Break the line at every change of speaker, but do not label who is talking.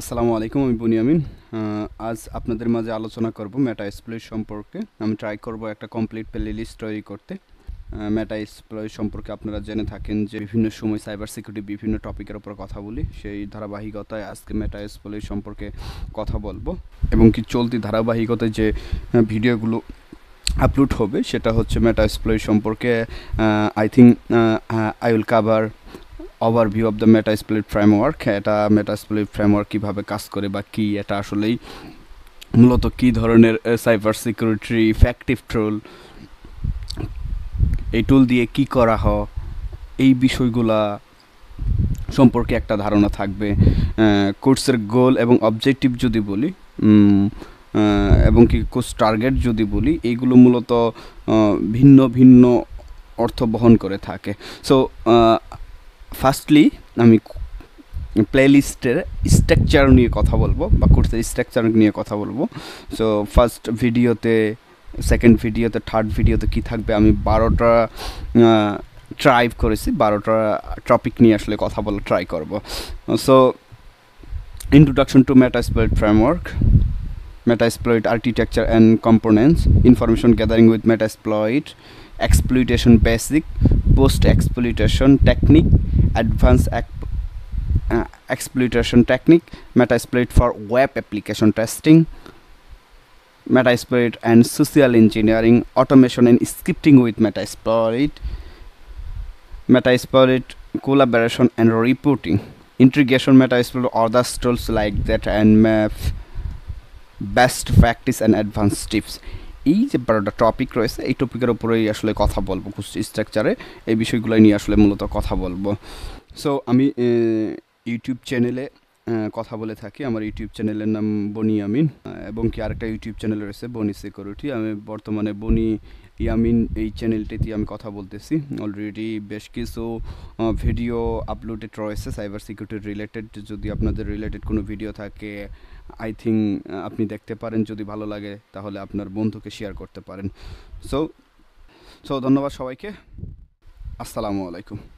আসসালামু আলাইকুম আমি বুনিয়ামিন আজ আপনাদের মাঝে আলোচনা করব মেটা এসপ্লয় সম্পর্কে আমি ট্রাই করব একটা কমপ্লিট প্লে লিস্ট তৈরি করতে মেটা এসপ্লয় সম্পর্কে আপনারা জেনে থাকেন যে বিভিন্ন সময় সাইবার সিকিউরিটি বিভিন্ন টপিকের ওপর কথা বলি সেই ধারাবাহিকতায় আজকে মেটা এসপ্লয় সম্পর্কে কথা বলবো এবং কি চলতি ধারাবাহিকতায় যে ভিডিওগুলো আপলোড হবে সেটা হচ্ছে মেটা এসপ্লয় সম্পর্কে I think I will cover overview of the Metasploit framework এটা মেটা স্প্লিট ফ্রেমওয়ার্ক কীভাবে কাজ করে বা কী এটা আসলেই মূলত কী ধরনের সাইবার সিকিউরিটি ইফেক্টিভ টুল এই টুল দিয়ে কি করা হয় এই বিষয়গুলা সম্পর্কে একটা ধারণা থাকবে কোর্সের গোল এবং অবজেক্টিভ যদি বলি এবং কি কোর্স টার্গেট যদি বলি এইগুলো মূলত ভিন্ন ভিন্ন অর্থ বহন করে থাকে সো ফার্স্টলি আমি প্লেলিস্টের স্ট্রাকচার নিয়ে কথা বলবো বা কোর্সের স্ট্রাকচার নিয়ে কথা বলবো সো ফার্স্ট ভিডিওতে সেকেন্ড ভিডিওতে থার্ড ভিডিওতে কি থাকবে আমি বারোটা ট্রাইভ করেছি বারোটা টপিক নিয়ে আসলে কথা বলা ট্রাই করব so introduction to Metasploit framework Metasploit architecture and components information gathering with Metasploit exploitation basic post exploitation technique advanced uh, exploitation technique metasploit for web application testing metasploit and social engineering automation and scripting with metasploit metasploit collaboration and reporting integration metasploit the tools like that and map best practice and advanced tips এই যে বারোটা topic রয়েছে এই টপিকের উপরেই আসলে কথা বলবো স্ট্রাকচারে এই বিষয়গুলো নিয়ে আসলে মূলত কথা বলবো সো আমি ইউটিউব চ্যানেলে কথা বলে থাকি আমার ইউটিউব চ্যানেলের নাম বনি আমিন এবং কি আরেকটা ইউটিউব চ্যানেল রয়েছে বনি সিকিউরিটি আমি বর্তমানে বনি ইয়ামিন এই চ্যানেলটিতে আমি কথা বলতেছি অলরেডি বেশ কিছু ভিডিও আপলোডেড রয়েছে সাইবার সিকিউরিটি রিলেটেড যদি আপনাদের রিলেটেড কোনো ভিডিও থাকে আই থিঙ্ক আপনি দেখতে পারেন যদি ভালো লাগে তাহলে আপনার বন্ধুকে শেয়ার করতে পারেন সো সো ধন্যবাদ সবাইকে আসসালামু আলাইকুম